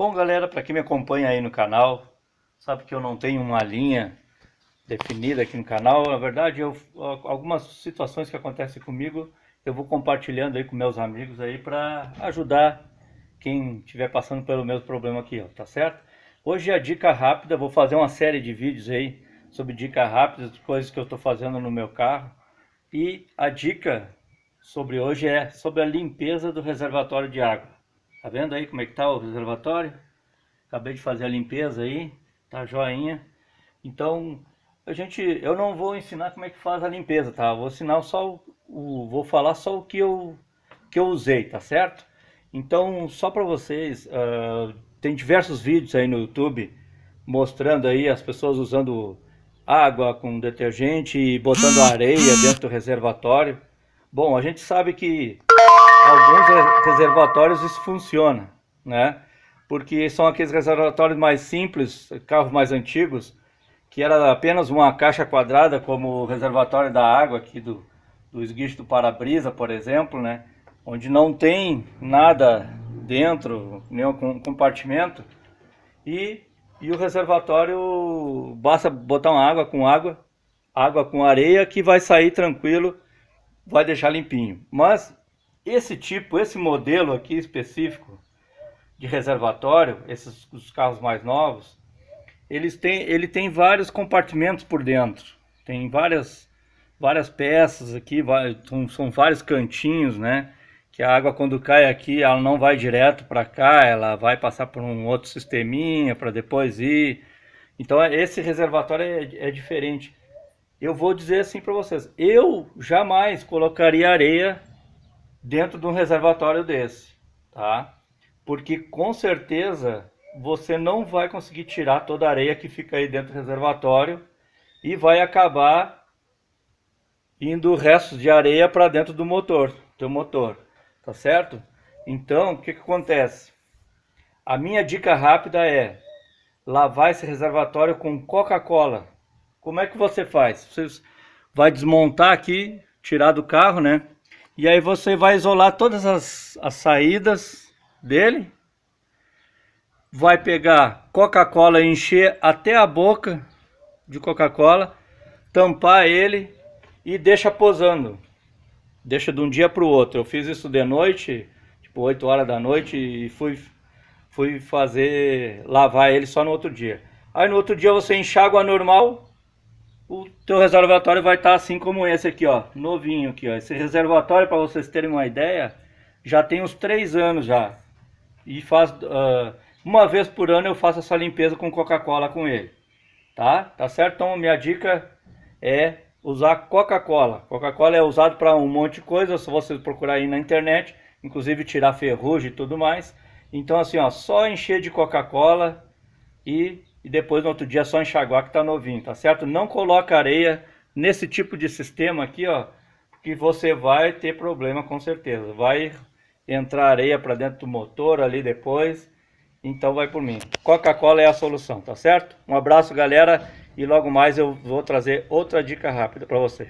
Bom, galera, para quem me acompanha aí no canal, sabe que eu não tenho uma linha definida aqui no canal. Na verdade, eu, algumas situações que acontecem comigo, eu vou compartilhando aí com meus amigos aí para ajudar quem estiver passando pelo mesmo problema aqui, tá certo? Hoje é a dica rápida, vou fazer uma série de vídeos aí sobre dica rápida, coisas que eu estou fazendo no meu carro. E a dica sobre hoje é sobre a limpeza do reservatório de água. Tá vendo aí como é que tá o reservatório? Acabei de fazer a limpeza aí, tá joinha. Então, a gente, eu não vou ensinar como é que faz a limpeza, tá? vou ensinar só o, o, vou falar só o que eu que eu usei, tá certo? Então, só para vocês, uh, tem diversos vídeos aí no YouTube mostrando aí as pessoas usando água com detergente e botando areia dentro do reservatório. Bom, a gente sabe que alguns reservatórios isso funciona, né? Porque são aqueles reservatórios mais simples, carros mais antigos, que era apenas uma caixa quadrada, como o reservatório da água aqui do, do esguicho do para-brisa, por exemplo, né? Onde não tem nada dentro, nenhum compartimento. E, e o reservatório, basta botar uma água com água, água com areia, que vai sair tranquilo, vai deixar limpinho. Mas esse tipo, esse modelo aqui específico de reservatório, esses os carros mais novos, eles têm, ele tem vários compartimentos por dentro. Tem várias várias peças aqui, são, são vários cantinhos, né? Que a água quando cai aqui, ela não vai direto para cá, ela vai passar por um outro sisteminha para depois ir. Então é, esse reservatório é, é diferente. Eu vou dizer assim para vocês, eu jamais colocaria areia dentro de um reservatório desse, tá? Porque com certeza você não vai conseguir tirar toda a areia que fica aí dentro do reservatório e vai acabar indo restos de areia para dentro do motor, teu motor, tá certo? Então, o que, que acontece? A minha dica rápida é lavar esse reservatório com Coca-Cola. Como é que você faz? Você vai desmontar aqui, tirar do carro, né? E aí você vai isolar todas as, as saídas dele. Vai pegar Coca-Cola e encher até a boca de Coca-Cola, tampar ele e deixa posando. Deixa de um dia para o outro. Eu fiz isso de noite, tipo 8 horas da noite e fui fui fazer lavar ele só no outro dia. Aí no outro dia você enxágua normal, o teu reservatório vai estar tá assim como esse aqui, ó, novinho aqui, ó. Esse reservatório, para vocês terem uma ideia, já tem uns 3 anos já. E faz uh, uma vez por ano eu faço essa limpeza com Coca-Cola com ele. Tá? Tá certo? Então minha dica é usar Coca-Cola. Coca-Cola é usado para um monte de coisa, se vocês procurarem na internet, inclusive tirar ferrugem e tudo mais. Então assim, ó, só encher de Coca-Cola e e depois no outro dia é só enxaguar que tá novinho, tá certo? Não coloca areia nesse tipo de sistema aqui, ó, que você vai ter problema com certeza. Vai entrar areia para dentro do motor ali depois, então vai por mim. Coca-Cola é a solução, tá certo? Um abraço, galera, e logo mais eu vou trazer outra dica rápida para vocês.